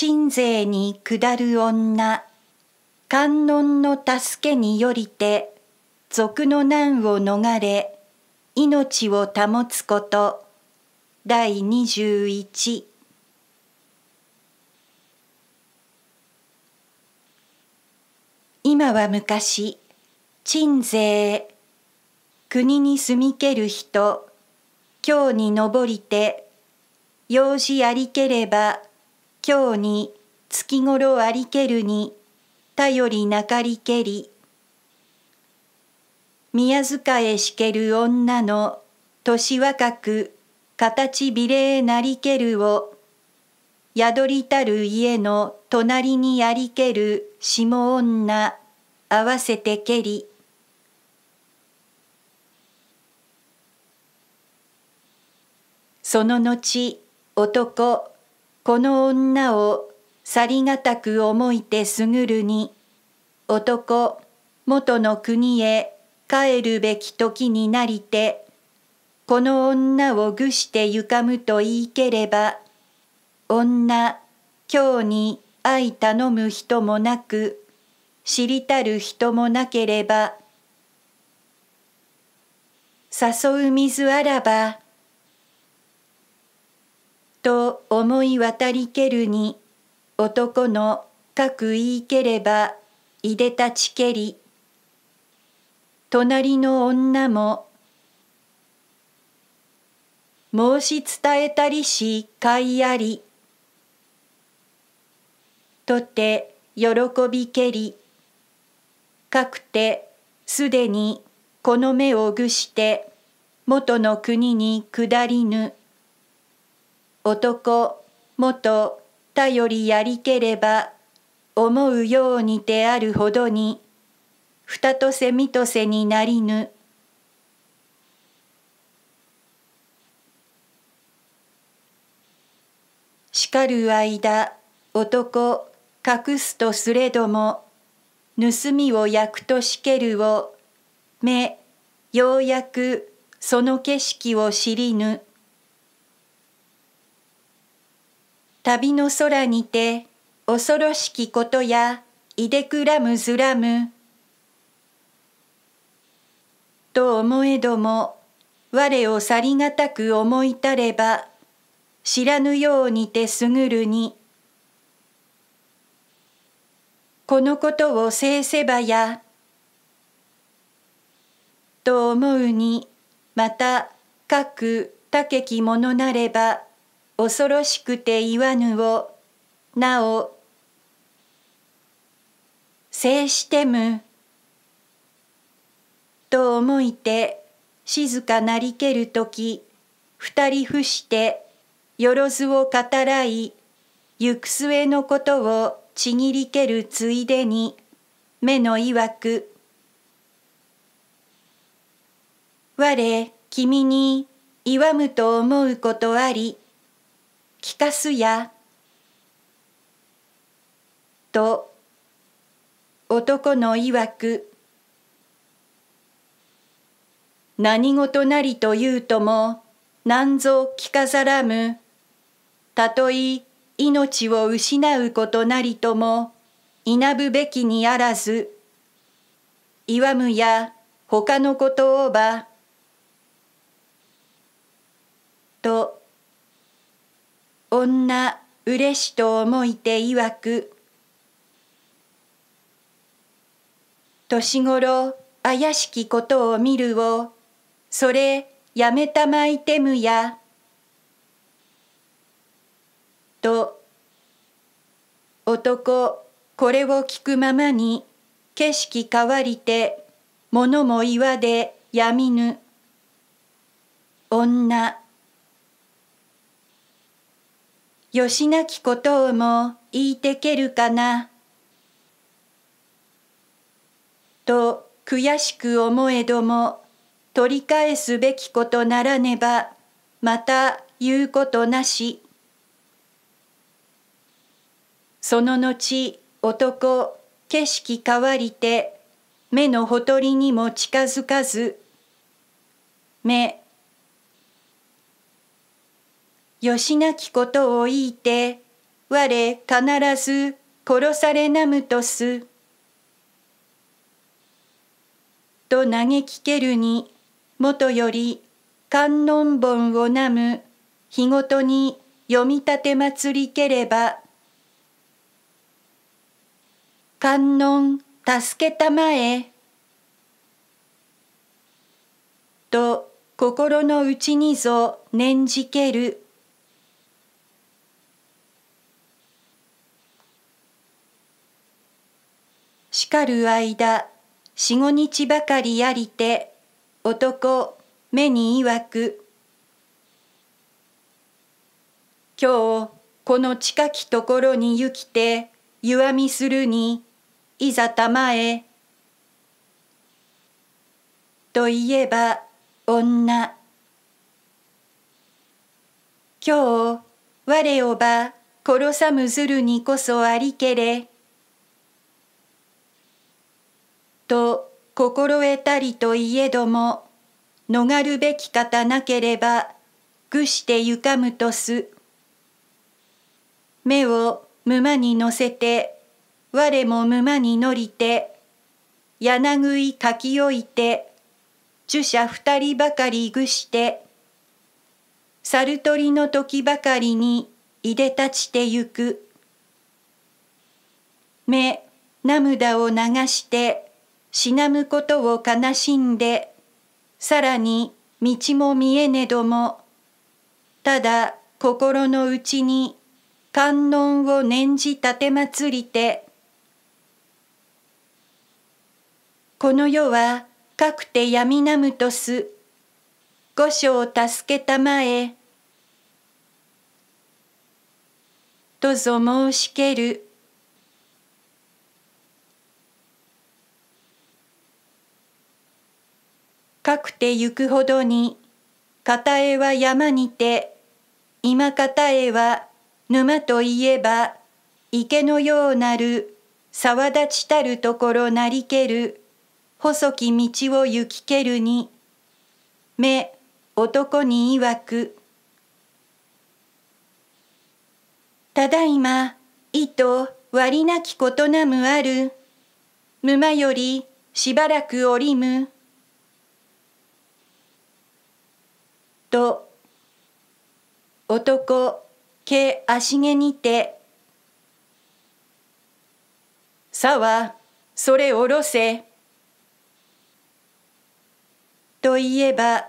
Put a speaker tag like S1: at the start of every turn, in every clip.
S1: 鎮西に下る女観音の助けによりて俗の難を逃れ命を保つこと第21今は昔鎮西国に住みける人京に上りて用事ありければ今日に月頃ありけるに頼りなかりけり宮塚へしける女の年若く形美麗なりけるを宿りたる家の隣にありける下女合わせてけりその後男この女を去りがたく思いてすぐるに男元の国へ帰るべき時になりてこの女を愚してゆかむと言いければ女今日に愛頼む人もなく知りたる人もなければ誘う水あらばと思い渡りけるに男のかく言いければいでたちけり隣の女も申し伝えたりしかいありとて喜びけりかくてすでにこの目をぐして元の国に下りぬ男もと頼りやりければ思うようにてあるほどにふたとせみとせになりぬしかる間男隠すとすれども盗みを焼くとしけるを目ようやくその景色を知りぬ旅の空にて恐ろしきことやいでくらむずらむ。と思えども我を去りがたく思いたれば知らぬようにてすぐるに。このことを制せばやと思うにまたかくたけきものなれば恐ろしくて言わぬをなお制してむと思いて静かなりける時二人伏してよろずを語らい行く末のことをちぎりけるついでに目のいわく我君に言わむと思うことあり聞かすや」と男のいわく何事なりというとも何ぞ聞かざらむたとえ命を失うことなりともいなぶべきにあらずいわむや他のことをばと女うれしと思いていわく年頃怪しきことを見るをそれやめたまいてむやと男これを聞くままに景色変わりて物も岩でやみぬ女よしなきことをも言いてけるかな。と悔しく思えども取り返すべきことならねばまた言うことなし。その後男景色変わりて目のほとりにも近づかず目よしなきことを言いて我必ず殺されなむとす。と嘆きけるにもとより観音本をなむ日ごとに読み立て祭りければ観音助けたまえと心の内にぞ念じける。しかる間四五日ばかりやりて男目にいわく今日この近きところに行きて湯あみするにいざたまへといえば女今日我をば殺さむずるにこそありけれと心得たりといえども逃るべき方なければ愚してゆかむとす目を沼に乗せて我も沼に乗りて柳食い書き置いて儒者二人ばかり愚して猿鳥の時ばかりにいでたちてゆく目涙を流して死なむことを悲しんでさらに道も見えねどもただ心の内に観音を念じたてまつりてこの世はかくて闇なむとす御所を助けたまえとぞ申しける。かくてゆくほどに片えは山にて今片えは沼といえば池のようなる沢立ちたるところなりける細き道を行きけるに目男にいわくただいま意と割りなきことなむある沼よりしばらくおりむ。と男毛足毛にてさはそれおろせといえば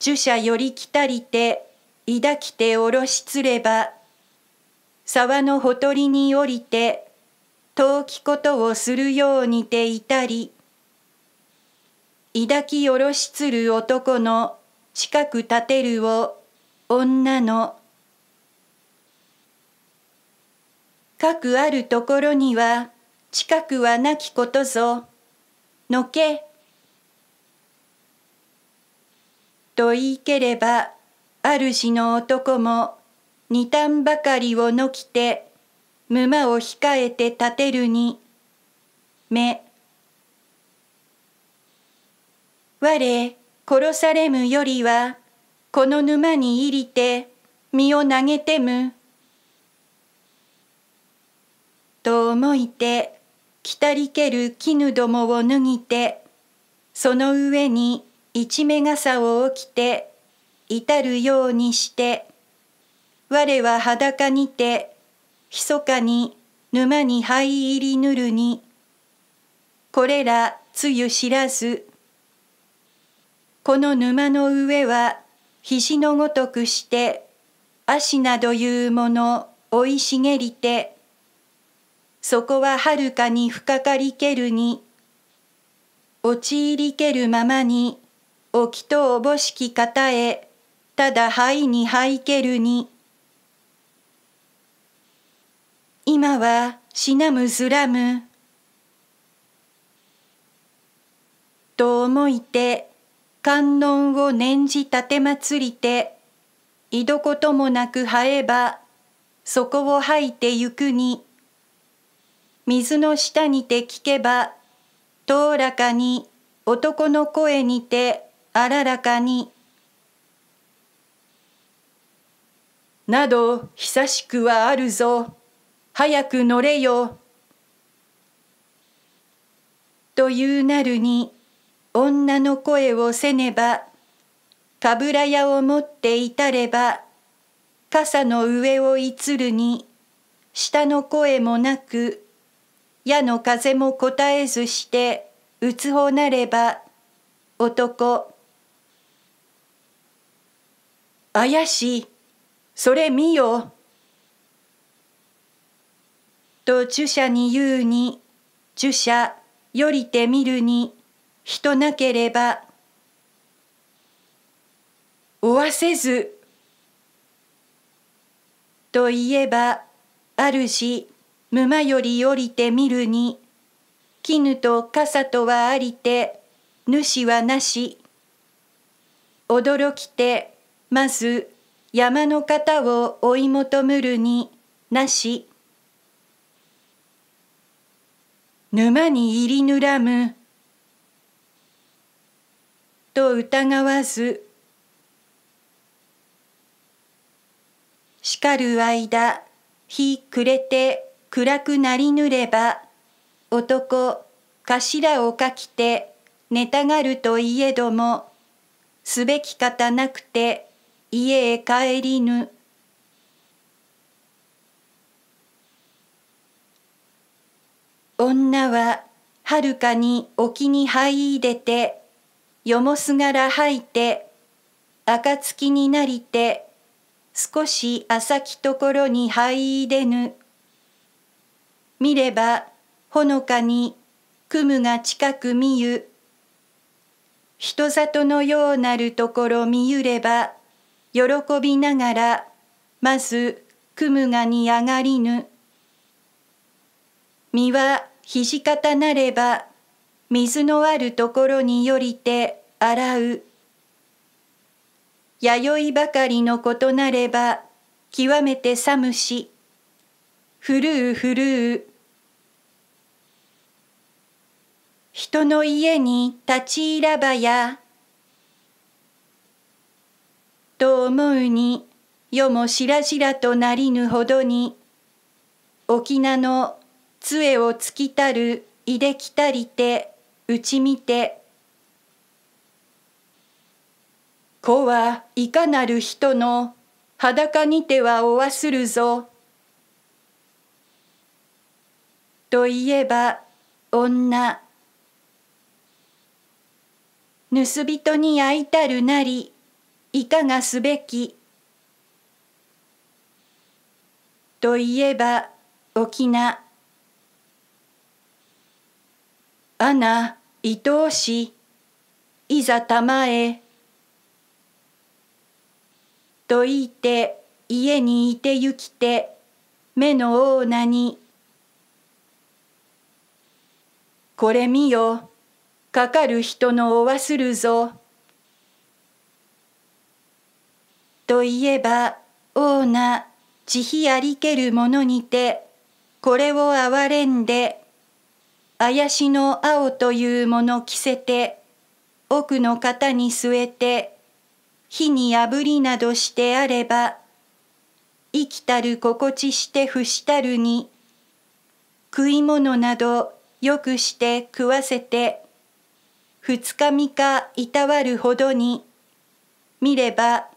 S1: 呪者より来たりて抱きておろしつれば沢のほとりに降りて遠きことをするようにていたり抱きおろしつる男の近く立てるを女の各あるところには近くはなきことぞのけと言いければ主の男も二反ばかりをのきて沼を控えて立てるに目我殺されむよりはこの沼に入りて身を投げてむ」と思いて来たりける絹どもを脱ぎてその上に一目傘を起きて至るようにして我は裸にて密かに沼に灰入りぬるにこれらつゆ知らずこの沼の上は肘のごとくして足などいうもの生い茂りてそこははるかに深かりけるに陥りけるままに沖とおぼしき方へただ灰に灰けるに今はしなむずらむと思いて観音を念じ立てまつりて、いどこともなく生えば、そこを吐いてゆくに、水の下にて聞けば、とおらかに男の声にてあららかに。など久しくはあるぞ、早く乗れよ。というなるに、女の声をせねばかぶら屋を持っていたれば傘の上をいつるに下の声もなく矢の風も答えずしてうつほなれば男怪しいそれ見よ」と著者に言うに呪者よりて見るに人なければ負わせずといえばあるし沼より降りてみるに絹と傘とはありて主はなし驚きてまず山の方を追い求むるになし沼に入りぬらむと疑わず叱る間日暮れて暗くなりぬれば男頭をかきて寝たがるといえどもすべき方なくて家へ帰りぬ。女ははるかに沖に入い出てよもすがら吐いて暁になりて少し浅きところにはいでぬ見ればほのかに雲が近く見ゆ人里のようなるところ見ゆれば喜びながらまず雲がに上がりぬ身はひかたなれば水のあるところによりて洗う。弥生ばかりのことなれば極めて寒し、ふるうふるう。人の家に立ち入らばや、と思うに、世もしらしらとなりぬほどに、沖縄の杖をつきたるいできたりて、うち見て子はいかなる人の裸にてはおわするぞ。といえば女盗人に会いたるなりいかがすべきといえば沖縄アナ、愛おし、いざたまえ。と言って、家にいてゆきて、目のオーナに。これ見よ、かかる人のおわするぞ。といえば、オーナ、慈悲ありけるものにて、これを憐れんで、やしの青というもの着せて奥の方に据えて火にぶりなどしてあれば生きたる心地して伏したるに食い物などよくして食わせて二日三日いたわるほどに見れば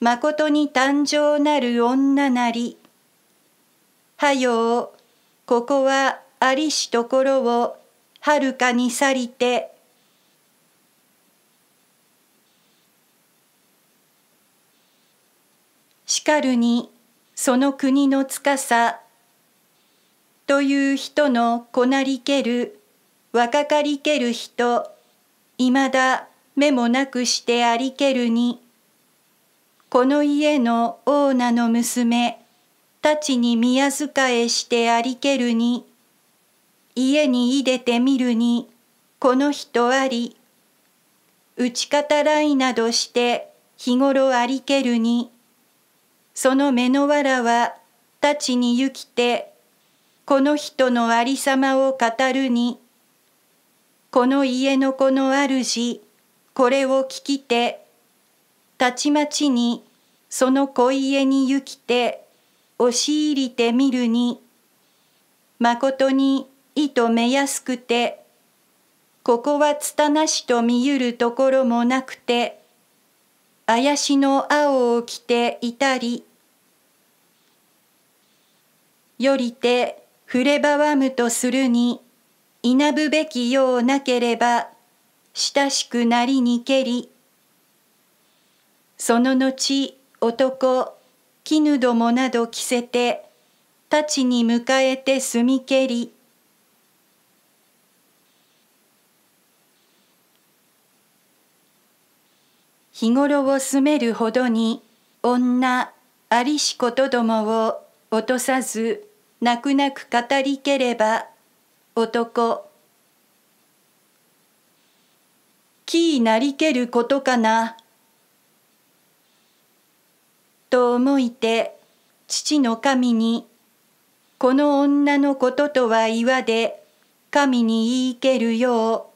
S1: まことに誕生なる女なりはようここはありしところをはるかに去りてしかるにその国のつかさという人のこなりける若かりける人いまだ目もなくしてありけるにこの家のオーナの娘たちに宮仕えしてありけるに家にいでてみるにこの人あり打ち方らいなどして日頃ありけるにその目のわらはたちに行きてこの人のありさまを語るにこの家の子の主これを聞きてたちまちにその子家に行きて押し入りてみるにまことに意とめやすくてここはつたなしと見ゆるところもなくてあやしの青を着ていたりよりて触ればわむとするにいなぶべきようなければ親しくなりにけりその後男絹どもなど着せて太刀に迎えて住みけり日頃を住めるほどに女ありしことどもを落とさず泣く泣く語りければ男になりけることかなと思いて父の神にこの女のこととは言わで神に言いけるよう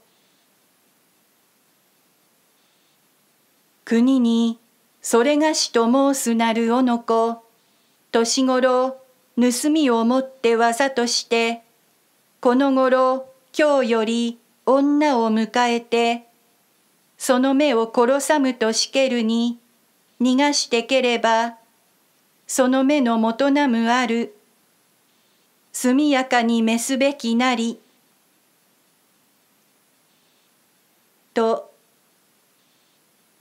S1: 国にそれがしと申すなるおの子年頃盗みをもってわざとしてこの頃今日より女を迎えてその目を殺さむとしけるに逃がしてければその目のもとなむある速やかに召すべきなり」と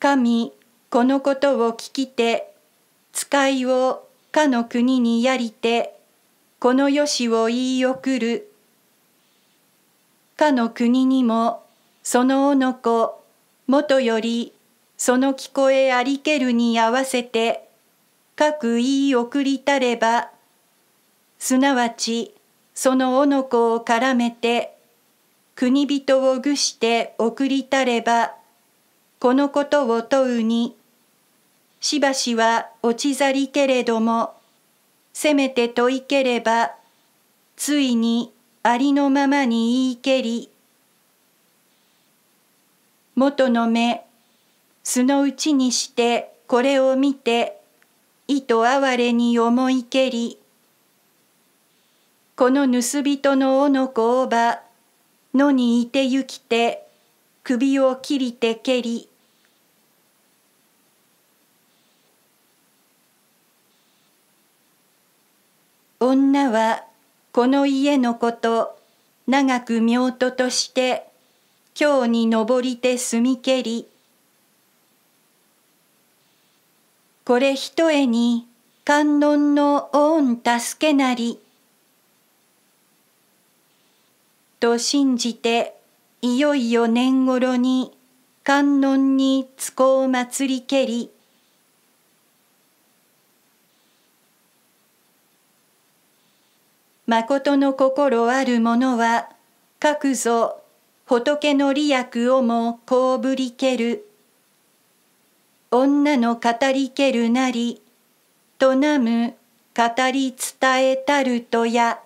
S1: 神このことを聞きて使いをかの国にやりてこのよしを言い送るかの国にもそのおのこもとよりその聞こえありけるに合わせて各言い送りたればすなわちそのおのこを絡めて国人を愚して送りたればこのことを問うにしばしは落ち去りけれどもせめて問いければついにありのままに言いけり元の目素のうちにしてこれを見て意と哀れに思いけりこの盗人のおの子をば野にいてゆきて首を切りて蹴り女はこの家のこと長く妙ととして今日に登りて住み蹴りこれひとえに観音の恩助けなりと信じていよいよ年頃に観音につこう祭りけり誠の心ある者は書くぞ仏の利益をもこうぶりける女の語りけるなりとなむ語り伝えたるとや